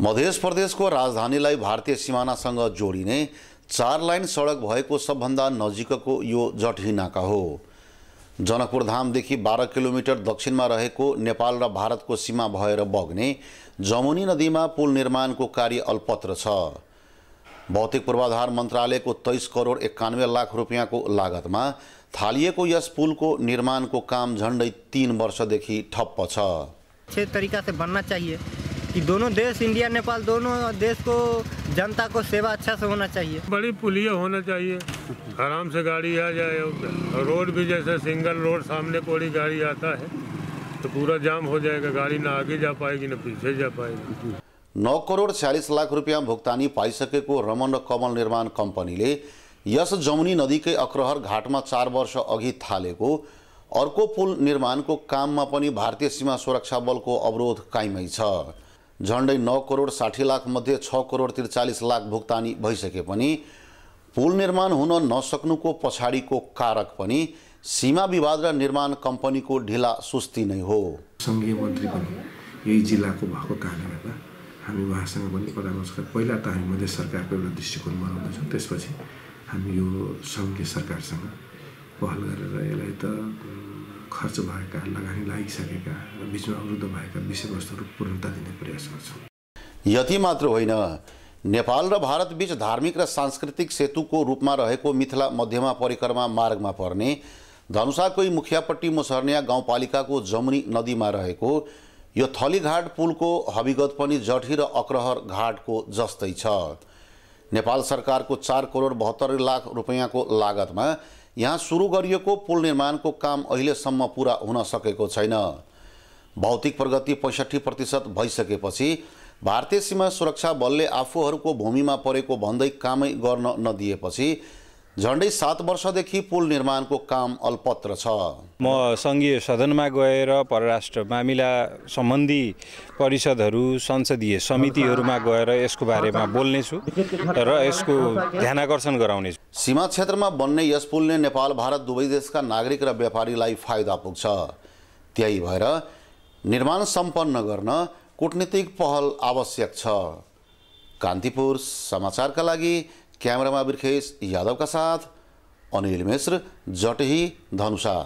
मध्य प्रदेशको राजधानीलाई भारतीय सिमानासँग जोडिने चार लाइन सडक भएको सबभन्दा नजिकको यो जटही नाका हो जनकपुरधामदेखि बाह्र किलोमिटर दक्षिणमा रहेको नेपाल र भारतको सीमा भएर बग्ने जमुनी नदीमा पुल निर्माणको कार्य अल्पत्र छ भौतिक पूर्वाधार मन्त्रालयको तेइस करोड एक्कानब्बे लाख रुपियाँको लागतमा थालिएको यस पुलको निर्माणको काम झन्डै तिन वर्षदेखि ठप्प छ तरिका से चाहिए कि दोनों देश इंडिया नेपाल दोनों देश को जनता को सेवा अच्छा से होना चाहिए बड़ी पुलिया होना चाहिए आराम से गाड़ी आ जाए रोड भी जैसे सिंगल रोड सामने कोई गाड़ी आता है तो पूरा जाम हो जाएगा गाड़ी ना आगे जा पाएगी ना पीछे जा पाएगी नौ करोड छ्यालिस लाख रुपियाँ भुक्तानी पाइसकेको रमन र कमल निर्माण कम्पनीले यस जमुनी नदीकै अक्रहर घाट में चार वर्ष अघि था अर्को पुल निर्माण को काम में भारतीय सीमा सुरक्षा बल को अवरोध कायमै झन्डै नौ करोड साठी लाखमध्ये छ करोड त्रिचालिस लाख भुक्तानी भइसके पनि पुल निर्माण हुन नसक्नुको पछाडिको कारक पनि सीमा विवाद र निर्माण कम्पनीको ढिला सुस्ती नै हो सङ्घीय मन्त्री पनि यही जिल्लाको भएको कारणले गर्दा हामी उहाँसँग पनि परामर्श पहिला त हामी मधेस सरकारको एउटा दृष्टिकोण बनाउँदैछौँ त्यसपछि हामी यो सङ्घीय सरकारसँग पहल गरेर यसलाई त खर्च भएका लगानी लागिसकेका र बिचमा अवरुद्ध भएका विषयवस्तुहरू पूर्णता दिने प्रयास गर्छौँ यति मात्र होइन नेपाल र भारत बीच धार्मिक र सांस्कृतिक सेतुको रूपमा रहेको मिथिला मध्यमा परिक्रमा मार्गमा पर्ने धनुषाकै मुखियापट्टि मुसर्निया गाउँपालिकाको जमुनी नदीमा रहेको यो थलीघाट पुलको हविगत पनि जठी र अक्रहर घाटको जस्तै छ नेपाल सरकारको चार करोड बहत्तर लाख रुपियाँको लागतमा यहाँ सुरु गरिएको पुल निर्माणको काम अहिलेसम्म पुरा हुन सकेको छैन भौतिक प्रगति पैँसठी प्रतिशत भइसकेपछि भारतीय सीमा सुरक्षा बलले आफूहरूको भूमिमा परेको भन्दै कामै गर्न नदिएपछि झन्डै सात वर्षदेखि पुल निर्माणको काम अल्पत्र छ म सङ्घीय सदनमा गएर परराष्ट्र मामिला सम्बन्धी परिषदहरू संसदीय समितिहरूमा गएर यसको बारेमा बोल्नेछु र यसको ध्यान आकर्षण गराउनेछु सीमा क्षेत्रमा बन्ने यस पुलले नेपाल भारत दुवै देशका नागरिक र व्यापारीलाई फाइदा पुग्छ त्यही भएर निर्माण सम्पन्न गर्न कूटनीतिक पहल आवश्यक छ कान्तिपुर समाचारका लागि क्यामेरामा यादव यादवका साथ अनिल मिश्र जटही धनुषा